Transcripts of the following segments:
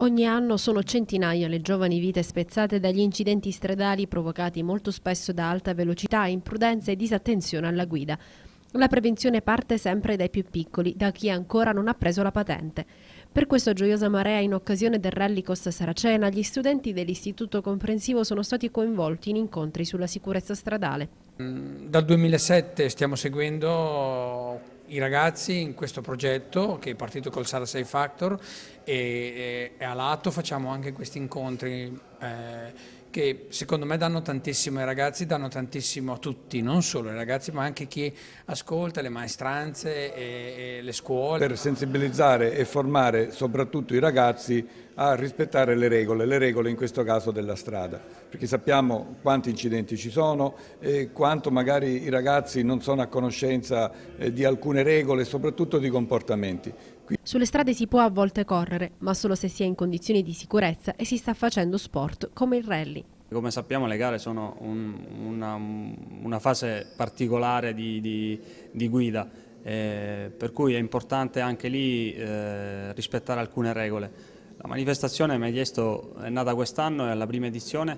Ogni anno sono centinaia le giovani vite spezzate dagli incidenti stradali provocati molto spesso da alta velocità, imprudenza e disattenzione alla guida. La prevenzione parte sempre dai più piccoli, da chi ancora non ha preso la patente. Per questa gioiosa marea in occasione del rally Costa Saracena, gli studenti dell'Istituto Comprensivo sono stati coinvolti in incontri sulla sicurezza stradale. Mm, dal 2007 stiamo seguendo i ragazzi in questo progetto che è partito col Sara 6 Factor e, e, a lato facciamo anche questi incontri eh, che secondo me danno tantissimo ai ragazzi, danno tantissimo a tutti, non solo ai ragazzi ma anche chi ascolta le maestranze e, e le scuole. Per sensibilizzare e formare soprattutto i ragazzi a rispettare le regole, le regole in questo caso della strada, perché sappiamo quanti incidenti ci sono, e quanto magari i ragazzi non sono a conoscenza eh, di alcune regole e soprattutto di comportamenti. Sulle strade si può a volte correre, ma solo se si è in condizioni di sicurezza e si sta facendo sport come il rally. Come sappiamo le gare sono un, una, una, fase particolare di, di, di guida, eh, per cui è importante anche lì eh, rispettare alcune regole. La manifestazione Mediesto è nata quest'anno, è la prima edizione,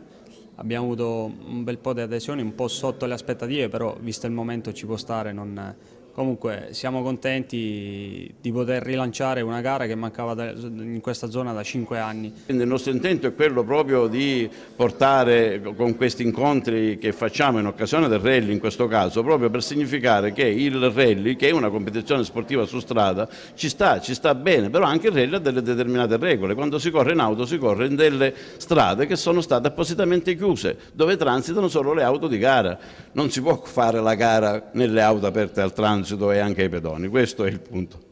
abbiamo avuto un bel po' di adesioni, un po' sotto le aspettative, però visto il momento ci può stare, non, Comunque siamo contenti di poter rilanciare una gara che mancava in questa zona da cinque anni. Il nostro intento è quello proprio di portare con questi incontri che facciamo in occasione del rally in questo caso, proprio per significare che il rally, che è una competizione sportiva su strada, ci sta, ci sta bene, però anche il rally ha delle determinate regole. Quando si corre in auto si corre in delle strade che sono state appositamente chiuse, dove transitano solo le auto di gara. Non si può fare la gara nelle auto aperte al transito transito e anche ai pedoni. Questo è il punto.